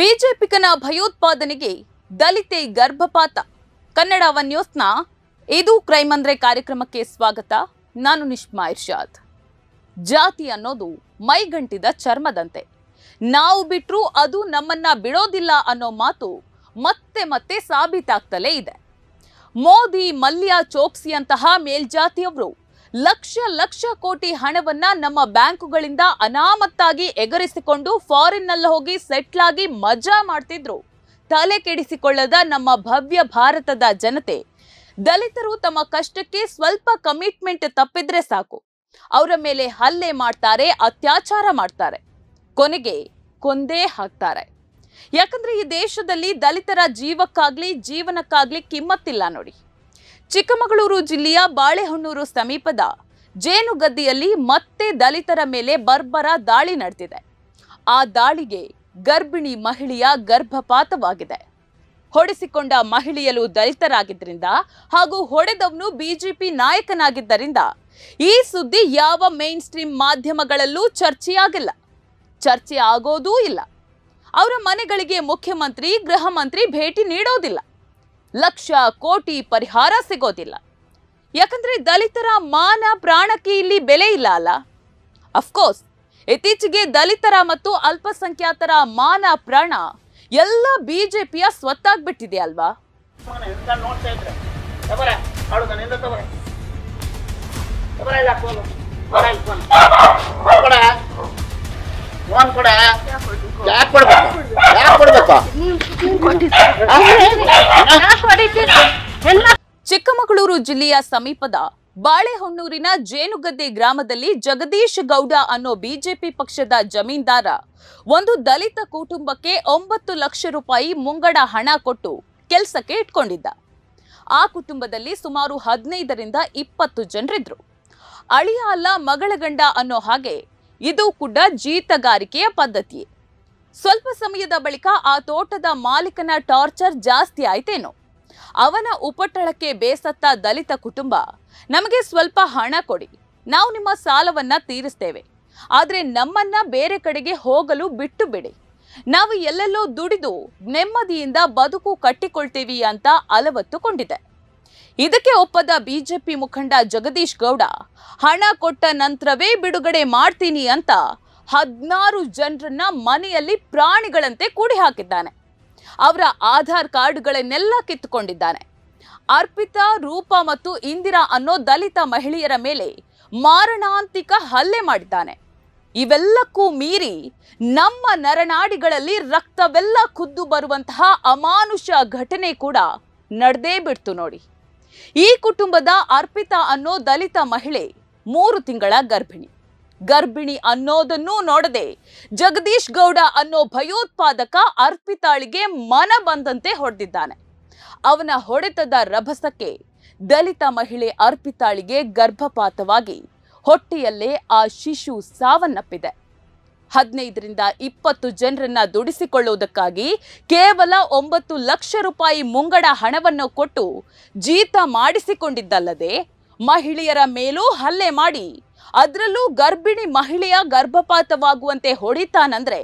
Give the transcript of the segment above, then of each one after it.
ಬಿಜೆಪಿಕನ ಭಯೋತ್ಪಾದನೆಗೆ ದಲಿತೆ ಗರ್ಭಪಾತ ಕನ್ನಡ ಒನ್ ನ್ಯೂಸ್ನ ಇದು ಕ್ರೈಮ್ ಅಂದ್ರೆ ಕಾರ್ಯಕ್ರಮಕ್ಕೆ ಸ್ವಾಗತ ನಾನು ನಿಷ್ಮಾ ಇರ್ಷಾದ್ ಜಾತಿ ಅನ್ನೋದು ಮೈಗಂಟಿದ ಚರ್ಮದಂತೆ ನಾವು ಬಿಟ್ಟರೂ ಅದು ನಮ್ಮನ್ನ ಬಿಡೋದಿಲ್ಲ ಅನ್ನೋ ಮಾತು ಮತ್ತೆ ಮತ್ತೆ ಸಾಬೀತಾಗ್ತಲೇ ಇದೆ ಮೋದಿ ಮಲ್ಯ ಚೋಕ್ಸಿಯಂತಹ ಮೇಲ್ಜಾತಿಯವರು ಲಕ್ಷ ಲಕ್ಷ ಕೋಟಿ ಹಣವನ್ನ ನಮ್ಮ ಬ್ಯಾಂಕುಗಳಿಂದ ಅನಾಮತ್ತಾಗಿ ಎಗರಿಸಿಕೊಂಡು ಫಾರಿನ್ನಲ್ಲಿ ಹೋಗಿ ಸೆಟ್ಲ್ ಆಗಿ ಮಜಾ ಮಾಡ್ತಿದ್ರು ತಲೆ ಕೆಡಿಸಿಕೊಳ್ಳದ ನಮ್ಮ ಭವ್ಯ ಭಾರತದ ಜನತೆ ದಲಿತರು ತಮ್ಮ ಕಷ್ಟಕ್ಕೆ ಸ್ವಲ್ಪ ಕಮಿಟ್ಮೆಂಟ್ ತಪ್ಪಿದ್ರೆ ಸಾಕು ಅವರ ಮೇಲೆ ಹಲ್ಲೆ ಮಾಡ್ತಾರೆ ಅತ್ಯಾಚಾರ ಮಾಡ್ತಾರೆ ಕೊನೆಗೆ ಕೊಂದೇ ಹಾಕ್ತಾರೆ ಯಾಕಂದ್ರೆ ಈ ದೇಶದಲ್ಲಿ ದಲಿತರ ಜೀವಕ್ಕಾಗ್ಲಿ ಜೀವನಕ್ಕಾಗ್ಲಿ ಕಿಮ್ಮತ್ತಿಲ್ಲ ನೋಡಿ ಚಿಕ್ಕಮಗಳೂರು ಜಿಲ್ಲೆಯ ಬಾಳೆಹೊನ್ನೂರು ಸಮೀಪದ ಜೇನುಗದ್ದಿಯಲ್ಲಿ ಮತ್ತೆ ದಲಿತರ ಮೇಲೆ ಬರ್ಬರ ದಾಳಿ ನಡೆದಿದೆ ಆ ದಾಳಿಗೆ ಗರ್ಭಿಣಿ ಮಹಿಳೆಯ ಗರ್ಭಪಾತವಾಗಿದೆ ಹೊಡೆಸಿಕೊಂಡ ಮಹಿಳೆಯಲು ದಲಿತರಾಗಿದ್ದರಿಂದ ಹಾಗೂ ಹೊಡೆದವನು ಬಿಜೆಪಿ ನಾಯಕನಾಗಿದ್ದರಿಂದ ಈ ಸುದ್ದಿ ಯಾವ ಮೇನ್ ಸ್ಟ್ರೀಮ್ ಮಾಧ್ಯಮಗಳಲ್ಲೂ ಚರ್ಚೆಯಾಗಿಲ್ಲ ಚರ್ಚೆ ಆಗೋದೂ ಇಲ್ಲ ಅವರ ಮನೆಗಳಿಗೆ ಮುಖ್ಯಮಂತ್ರಿ ಗೃಹ ಮಂತ್ರಿ ಭೇಟಿ ನೀಡೋದಿಲ್ಲ ಲಕ್ಷ ಕೋಟಿ ಪರಿಹಾರ ಸಿಗೋದಿಲ್ಲ ಯಾಕಂದ್ರೆ ದಲಿತರ ಮಾನ ಪ್ರಾಣಕ್ಕೆ ಇಲ್ಲಿ ಬೆಲೆ ಇಲ್ಲ ಅಲ್ಲ ಅಫ್ಕೋರ್ಸ್ ಇತ್ತೀಚೆಗೆ ದಲಿತರ ಮತ್ತು ಅಲ್ಪಸಂಖ್ಯಾತರ ಮಾನ ಪ್ರಾಣ ಎಲ್ಲ ಬಿಜೆಪಿಯ ಸ್ವತ್ತಾಗ್ಬಿಟ್ಟಿದೆ ಅಲ್ವಾ ಕೊಡ ಚಿಕ್ಕಮಗಳೂರು ಜಿಲ್ಲೆಯ ಸಮೀಪದ ಬಾಳೆಹೊನ್ನೂರಿನ ಜೇನುಗದ್ದೆ ಗ್ರಾಮದಲ್ಲಿ ಜಗದೀಶ್ ಗೌಡ ಅನ್ನೋ ಬಿಜೆಪಿ ಪಕ್ಷದ ಜಮೀನ್ದಾರ ಒಂದು ದಲಿತ ಕುಟುಂಬಕ್ಕೆ ಒಂಬತ್ತು ಲಕ್ಷ ರೂಪಾಯಿ ಮುಂಗಡ ಹಣ ಕೊಟ್ಟು ಕೆಲಸಕ್ಕೆ ಇಟ್ಕೊಂಡಿದ್ದ ಆ ಕುಟುಂಬದಲ್ಲಿ ಸುಮಾರು ಹದಿನೈದರಿಂದ ಇಪ್ಪತ್ತು ಜನರಿದ್ರು ಅಳಿಯ ಅಲ್ಲ ಮಗಳ ಗಂಡ ಅನ್ನೋ ಹಾಗೆ ಇದು ಕೂಡ ಜೀತಗಾರಿಕೆಯ ಪದ್ಧತಿಯೇ ಸ್ವಲ್ಪ ಸಮಯದ ಬಳಿಕ ಆ ತೋಟದ ಮಾಲೀಕನ ಟಾರ್ಚರ್ ಜಾಸ್ತಿ ಆಯ್ತೇನೋ ಅವನ ಉಪಟಳಕ್ಕೆ ಬೇಸತ್ತ ದಲಿತ ಕುಟುಂಬ ನಮಗೆ ಸ್ವಲ್ಪ ಹಣ ಕೊಡಿ ನಾವು ನಿಮ್ಮ ಸಾಲವನ್ನ ತೀರಿಸ್ತೇವೆ ಆದರೆ ನಮ್ಮನ್ನ ಬೇರೆ ಕಡೆಗೆ ಹೋಗಲು ಬಿಟ್ಟು ಬಿಡಿ ನಾವು ಎಲ್ಲೆಲ್ಲೋ ದುಡಿದು ನೆಮ್ಮದಿಯಿಂದ ಬದುಕು ಕಟ್ಟಿಕೊಳ್ತೀವಿ ಅಂತ ಅಲವತ್ತುಕೊಂಡಿದೆ ಇದಕ್ಕೆ ಒಪ್ಪದ ಬಿಜೆಪಿ ಮುಖಂಡ ಜಗದೀಶ್ ಗೌಡ ಹಣ ಕೊಟ್ಟ ನಂತರವೇ ಬಿಡುಗಡೆ ಮಾಡ್ತೀನಿ ಅಂತ ಹದಿನಾರು ಜನರನ್ನ ಮನೆಯಲ್ಲಿ ಪ್ರಾಣಿಗಳಂತೆ ಕೂಡಿ ಹಾಕಿದ್ದಾನೆ ಅವರ ಆಧಾರ್ ಕಾರ್ಡ್ಗಳನ್ನೆಲ್ಲ ಕಿತ್ತುಕೊಂಡಿದ್ದಾನೆ ಅರ್ಪಿತಾ ರೂಪಾ ಮತ್ತು ಇಂದಿರಾ ಅನ್ನೋ ದಲಿತ ಮಹಿಳೆಯರ ಮೇಲೆ ಮಾರಣಾಂತಿಕ ಹಲ್ಲೆ ಮಾಡಿದ್ದಾನೆ ಇವೆಲ್ಲಕ್ಕೂ ಮೀರಿ ನಮ್ಮ ನರನಾಡಿಗಳಲ್ಲಿ ರಕ್ತವೆಲ್ಲ ಖುದ್ದು ಬರುವಂತಹ ಅಮಾನುಷ ಘಟನೆ ಕೂಡ ನಡೆದೇ ಬಿಡ್ತು ನೋಡಿ ಈ ಕುಟುಂಬದ ಅರ್ಪಿತಾ ಅನ್ನೋ ದಲಿತ ಮಹಿಳೆ ಮೂರು ತಿಂಗಳ ಗರ್ಭಿಣಿ ಗರ್ಭಿಣಿ ಅನ್ನೋದನ್ನೂ ನೋಡದೆ ಜಗದೀಶ್ ಗೌಡ ಅನ್ನೋ ಭಯೋತ್ಪಾದಕ ಅರ್ಪಿತಾಳಿಗೆ ಮನ ಬಂದಂತೆ ಹೊಡೆದಿದ್ದಾನೆ ಅವನ ಹೊಡೆತದ ರಭಸಕ್ಕೆ ದಲಿತ ಮಹಿಳೆ ಅರ್ಪಿತಾಳಿಗೆ ಗರ್ಭಪಾತವಾಗಿ ಹೊಟ್ಟೆಯಲ್ಲೇ ಆ ಶಿಶು ಸಾವನ್ನಪ್ಪಿದೆ ಹದಿನೈದರಿಂದ ಇಪ್ಪತ್ತು ಜನರನ್ನ ದುಡಿಸಿಕೊಳ್ಳುವುದಕ್ಕಾಗಿ ಕೇವಲ ಒಂಬತ್ತು ಲಕ್ಷ ರೂಪಾಯಿ ಮುಂಗಡ ಹಣವನ್ನು ಕೊಟ್ಟು ಜೀತ ಮಾಡಿಸಿಕೊಂಡಿದ್ದಲ್ಲದೆ ಮಹಿಳೆಯರ ಮೇಲೂ ಹಲ್ಲೆ ಮಾಡಿ ಅದರಲ್ಲೂ ಗರ್ಭಿಣಿ ಮಹಿಳೆಯ ಗರ್ಭಪಾತವಾಗುವಂತೆ ಹೊಡಿತಾನಂದ್ರೆ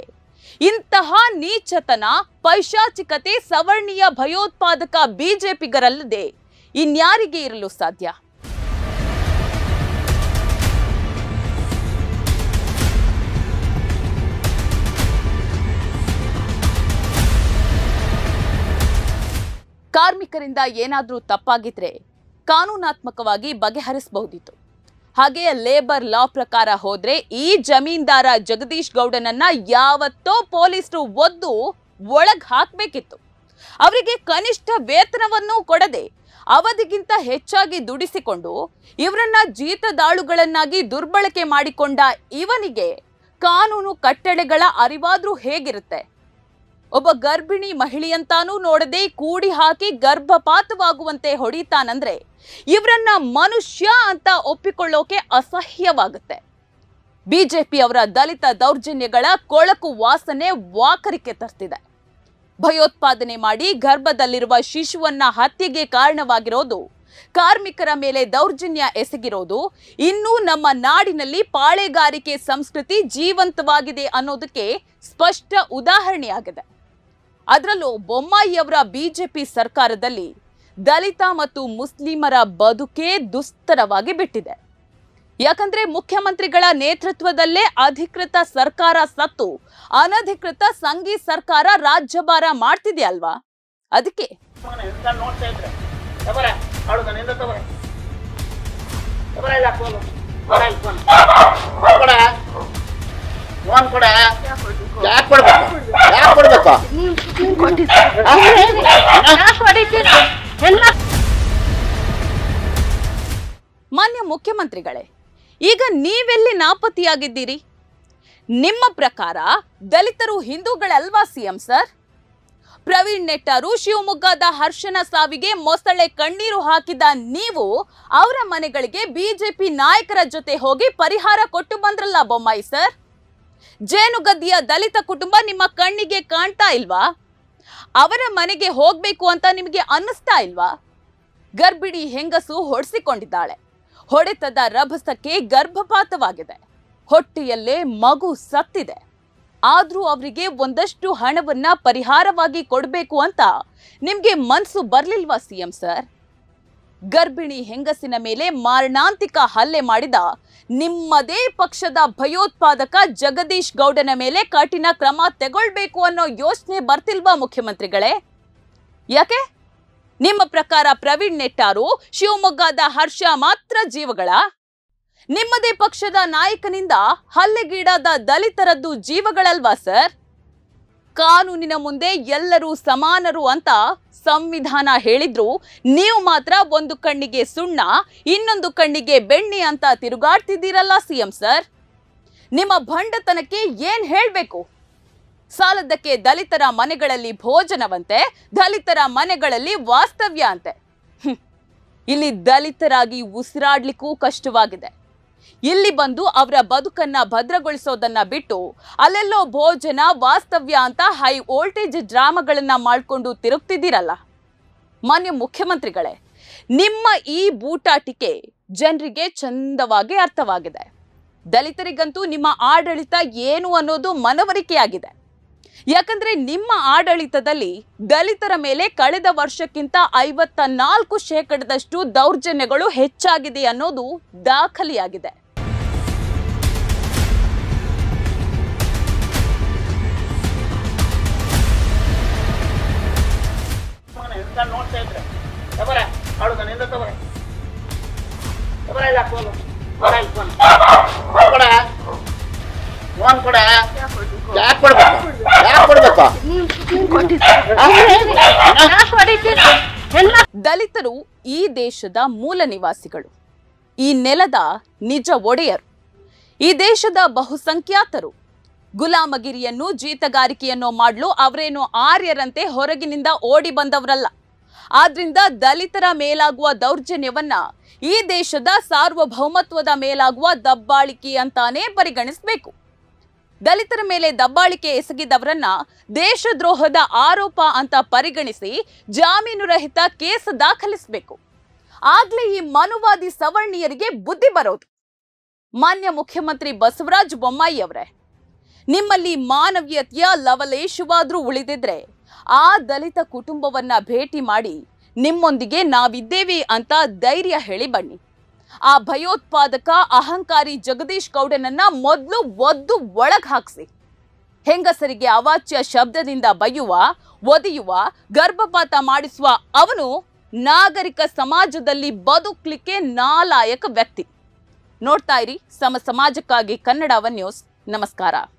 ಇಂತಹ ನೀಚತನ ಪೈಶಾಚಿಕತೆ ಸವರ್ಣೀಯ ಭಯೋತ್ಪಾದಕ ಬಿಜೆಪಿಗರಲ್ಲದೆ ಇನ್ಯಾರಿಗೆ ಇರಲು ಸಾಧ್ಯ ಕಾರ್ಮಿಕರಿಂದ ಏನಾದರೂ ತಪ್ಪಾಗಿದ್ರೆ ಕಾನೂನಾತ್ಮಕವಾಗಿ ಬಗೆಹರಿಸಬಹುದಿತ್ತು ಹಾಗೆಯೇ ಲೇಬರ್ ಲಾ ಪ್ರಕಾರ ಹೋದ್ರೆ ಈ ಜಮೀನ್ದಾರ ಜಗದೀಶ್ ಗೌಡನನ್ನ ಯಾವತ್ತೋ ಪೊಲೀಸರು ಒದ್ದು ಒಳಗ್ ಹಾಕ್ಬೇಕಿತ್ತು ಅವರಿಗೆ ಕನಿಷ್ಠ ವೇತನವನ್ನು ಕೊಡದೆ ಅವಧಿಗಿಂತ ಹೆಚ್ಚಾಗಿ ದುಡಿಸಿಕೊಂಡು ಇವರನ್ನ ಜೀತದಾಳುಗಳನ್ನಾಗಿ ದುರ್ಬಳಕೆ ಮಾಡಿಕೊಂಡ ಇವನಿಗೆ ಕಾನೂನು ಕಟ್ಟಳೆಗಳ ಅರಿವಾದ್ರೂ ಹೇಗಿರುತ್ತೆ ಒಬ್ಬ ಗರ್ಭಿಣಿ ಮಹಿಳೆಯಂತಾನೂ ನೋಡದೆ ಕೂಡಿ ಹಾಕಿ ಗರ್ಭಪಾತವಾಗುವಂತೆ ಹೊಡಿತಾನಂದ್ರೆ ಇವರನ್ನ ಮನುಷ್ಯ ಅಂತ ಒಪ್ಪಿಕೊಳ್ಳೋಕೆ ಅಸಹ್ಯವಾಗುತ್ತೆ ಬಿಜೆಪಿ ಅವರ ದಲಿತ ದೌರ್ಜನ್ಯಗಳ ಕೊಳಕು ವಾಸನೆ ವಾಕರಿಕೆ ತರ್ತಿದೆ ಭಯೋತ್ಪಾದನೆ ಮಾಡಿ ಗರ್ಭದಲ್ಲಿರುವ ಶಿಶುವನ್ನ ಹತ್ಯೆಗೆ ಕಾರಣವಾಗಿರೋದು ಕಾರ್ಮಿಕರ ಮೇಲೆ ದೌರ್ಜನ್ಯ ಎಸಗಿರೋದು ಇನ್ನೂ ನಮ್ಮ ನಾಡಿನಲ್ಲಿ ಪಾಳೆಗಾರಿಕೆ ಸಂಸ್ಕೃತಿ ಜೀವಂತವಾಗಿದೆ ಅನ್ನೋದಕ್ಕೆ ಸ್ಪಷ್ಟ ಉದಾಹರಣೆಯಾಗಿದೆ ಅದರಲ್ಲೂ ಬೊಮ್ಮಾಯಿಯವರ ಬಿಜೆಪಿ ಸರ್ಕಾರದಲ್ಲಿ ದಲಿತ ಮತ್ತು ಮುಸ್ಲಿಮರ ಬದುಕೇ ದುಸ್ತರವಾಗಿ ಬಿಟ್ಟಿದೆ ಯಾಕಂದ್ರೆ ಮುಖ್ಯಮಂತ್ರಿಗಳ ನೇತೃತ್ವದಲ್ಲೇ ಅಧಿಕೃತ ಸರ್ಕಾರ ಸತ್ತು ಅನಧಿಕೃತ ಸಂಘಿ ಸರ್ಕಾರ ರಾಜ್ಯಭಾರ ಮಾಡ್ತಿದೆ ಅಲ್ವಾ ಅದಕ್ಕೆ ಮುಖ್ಯಮಂತ್ರಿಗಳೇ ಈಗ ನೀವೆಲ್ಲಿ ನಾಪತಿಯಾಗಿದ್ದೀರಿ ನಿಮ್ಮ ಪ್ರಕಾರ ದಲಿತರು ಹಿಂದೂಗಳಲ್ವಾ ಸಿಎಂ ಸರ್ ಪ್ರವೀಣ್ ನೆಟ್ಟರು ಶಿವಮೊಗ್ಗದ ಹರ್ಷನ ಸಾವಿಗೆ ಮೊಸಳೆ ಕಣ್ಣೀರು ಹಾಕಿದ ನೀವು ಅವರ ಮನೆಗಳಿಗೆ ಬಿಜೆಪಿ ನಾಯಕರ ಜೊತೆ ಹೋಗಿ ಪರಿಹಾರ ಕೊಟ್ಟು ಬಂದ್ರಲ್ಲ ಬೊಮ್ಮಾಯಿ ಸರ್ ಜೇನುಗದ್ದಿಯ ದಲಿತ ಕುಟುಂಬ ನಿಮ್ಮ ಕಣ್ಣಿಗೆ ಕಾಣ್ತಾ ಇಲ್ವಾ ಅವರ ಮನೆಗೆ ಹೋಗ್ಬೇಕು ಅಂತ ನಿಮಗೆ ಅನ್ನಿಸ್ತಾ ಇಲ್ವಾ ಗರ್ಭಿಣಿ ಹೆಂಗಸು ಹೊಡೆಸಿಕೊಂಡಿದ್ದಾಳೆ ಹೊಡೆತದ ರಭಸಕ್ಕೆ ಗರ್ಭಪಾತವಾಗಿದೆ ಹೊಟ್ಟೆಯಲ್ಲೇ ಮಗು ಸತ್ತಿದೆ ಆದರೂ ಅವರಿಗೆ ಒಂದಷ್ಟು ಹಣವನ್ನ ಪರಿಹಾರವಾಗಿ ಕೊಡಬೇಕು ಅಂತ ನಿಮಗೆ ಮನಸ್ಸು ಬರಲಿಲ್ವಾ ಸಿಎಂ ಸರ್ ಗರ್ಭಿಣಿ ಹೆಂಗಸಿನ ಮೇಲೆ ಮಾರಣಾಂತಿಕ ಹಲ್ಲೆ ಮಾಡಿದ ನಿಮ್ಮದೇ ಪಕ್ಷದ ಭಯೋತ್ಪಾದಕ ಜಗದೀಶ್ ಗೌಡನ ಮೇಲೆ ಕಠಿಣ ಕ್ರಮ ತಗೊಳ್ಬೇಕು ಅನ್ನೋ ಯೋಚನೆ ಬರ್ತಿಲ್ವಾ ಮುಖ್ಯಮಂತ್ರಿಗಳೇ ಯಾಕೆ ನಿಮ್ಮ ಪ್ರಕಾರ ಪ್ರವೀಣ್ ನೆಟ್ಟಾರು ಶಿವಮೊಗ್ಗದ ಹರ್ಷ ಮಾತ್ರ ಜೀವಗಳ ನಿಮ್ಮದೇ ಪಕ್ಷದ ನಾಯಕನಿಂದ ಹಲ್ಲೆಗೀಡಾದ ದಲಿತರದ್ದು ಜೀವಗಳಲ್ವಾ ಸರ್ ಕಾನೂನಿನ ಮುಂದೆ ಎಲ್ಲರೂ ಸಮಾನರು ಅಂತ ಸಂವಿಧಾನ ಹೇಳಿದ್ರು ನೀವು ಮಾತ್ರ ಒಂದು ಕಣ್ಣಿಗೆ ಸುಣ್ಣ ಇನ್ನೊಂದು ಕಣ್ಣಿಗೆ ಬೆಣ್ಣೆ ಅಂತ ತಿರುಗಾಡ್ತಿದ್ದೀರಲ್ಲ ಸಿಎಂ ಸರ್ ನಿಮ್ಮ ಭಂಡತನಕ್ಕೆ ಏನ್ ಹೇಳಬೇಕು ಸಾಲದ್ದಕ್ಕೆ ದಲಿತರ ಮನೆಗಳಲ್ಲಿ ಭೋಜನವಂತೆ ದಲಿತರ ಮನೆಗಳಲ್ಲಿ ವಾಸ್ತವ್ಯ ಅಂತೆ ಇಲ್ಲಿ ದಲಿತರಾಗಿ ಉಸಿರಾಡ್ಲಿಕ್ಕೂ ಕಷ್ಟವಾಗಿದೆ ಇಲ್ಲಿ ಬಂದು ಅವರ ಬದುಕನ್ನ ಭದ್ರಗೊಳಿಸೋದನ್ನ ಬಿಟ್ಟು ಅಲ್ಲೆಲ್ಲೋ ಭೋಜನ ವಾಸ್ತವ್ಯ ಅಂತ ಹೈ ವೋಲ್ಟೇಜ್ ಡ್ರಾಮಾಗಳನ್ನ ಮಾಡಿಕೊಂಡು ತಿರುಗ್ತಿದ್ದೀರಲ್ಲ ಮಾನ್ಯ ಮುಖ್ಯಮಂತ್ರಿಗಳೇ ನಿಮ್ಮ ಈ ಬೂಟಾಟಿಕೆ ಜನರಿಗೆ ಚಂದವಾಗಿ ಅರ್ಥವಾಗಿದೆ ದಲಿತರಿಗಂತೂ ನಿಮ್ಮ ಆಡಳಿತ ಏನು ಅನ್ನೋದು ಮನವರಿಕೆಯಾಗಿದೆ ಯಾಕಂದ್ರೆ ನಿಮ್ಮ ಆಡಳಿತದಲ್ಲಿ ದಲಿತರ ಮೇಲೆ ಕಳೆದ ವರ್ಷಕ್ಕಿಂತ ಐವತ್ತ ನಾಲ್ಕು ಶೇಕಡದಷ್ಟು ದೌರ್ಜನ್ಯಗಳು ಹೆಚ್ಚಾಗಿದೆ ಅನ್ನೋದು ದಾಖಲೆಯಾಗಿದೆ ಫೋನ್ ಕೊಡ ದಲಿತರು ಈ ದೇಶದ ಮೂಲ ನಿವಾಸಿಗಳು ಈ ನೆಲದ ನಿಜ ಒಡೆಯರು ಈ ದೇಶದ ಬಹುಸಂಖ್ಯಾತರು ಗುಲಾಮಗಿರಿಯನ್ನು ಜೀತಗಾರಿಕೆಯನ್ನು ಮಾಡಲು ಅವರೇನು ಆರ್ಯರಂತೆ ಹೊರಗಿನಿಂದ ಓಡಿ ಬಂದವರಲ್ಲ ಆದ್ರಿಂದ ದಲಿತರ ಮೇಲಾಗುವ ದೌರ್ಜನ್ಯವನ್ನ ಈ ದೇಶದ ಸಾರ್ವಭೌಮತ್ವದ ಮೇಲಾಗುವ ದಬ್ಬಾಳಿಕೆ ಅಂತಾನೆ ಪರಿಗಣಿಸಬೇಕು ದಲಿತರ ಮೇಲೆ ದಬ್ಬಾಳಿಕೆ ಎಸಗಿದವರನ್ನ ದೇಶದ್ರೋಹದ ಆರೋಪ ಅಂತ ಪರಿಗಣಿಸಿ ಜಾಮೀನು ರಹಿತ ಕೇಸ್ ದಾಖಲಿಸಬೇಕು ಆಗ್ಲೇ ಈ ಮನುವಾದಿ ಸವರ್ಣೀಯರಿಗೆ ಬುದ್ಧಿ ಬರೋದು ಮಾನ್ಯ ಮುಖ್ಯಮಂತ್ರಿ ಬಸವರಾಜ ಬೊಮ್ಮಾಯಿ ಅವರೇ ನಿಮ್ಮಲ್ಲಿ ಮಾನವೀಯತೆಯ ಲವಲೇಶವಾದ್ರೂ ಉಳಿದಿದ್ರೆ ಆ ದಲಿತ ಕುಟುಂಬವನ್ನ ಭೇಟಿ ಮಾಡಿ ನಿಮ್ಮೊಂದಿಗೆ ನಾವಿದ್ದೇವೆ ಅಂತ ಧೈರ್ಯ ಹೇಳಿ ಬನ್ನಿ ಆ ಭಯೋತ್ಪಾದಕ ಅಹಂಕಾರಿ ಜಗದೀಶ್ ಗೌಡನನ್ನ ಮೊದಲು ಒದ್ದು ಒಳಗೆ ಹಾಕ್ಸಿ ಹೆಂಗಸರಿಗೆ ಅವಾಚ್ಯ ಶಬ್ದದಿಂದ ಬೈಯುವ ಒದೆಯುವ ಗರ್ಭಪಾತ ಮಾಡಿಸುವ ಅವನು ನಾಗರಿಕ ಸಮಾಜದಲ್ಲಿ ಬದುಕಲಿಕ್ಕೆ ನಾಲಾಯಕ ವ್ಯಕ್ತಿ ನೋಡ್ತಾ ಇರಿ ಸಮ ಸಮಾಜಕ್ಕಾಗಿ ಕನ್ನಡವ ನ್ಯೂಸ್ ನಮಸ್ಕಾರ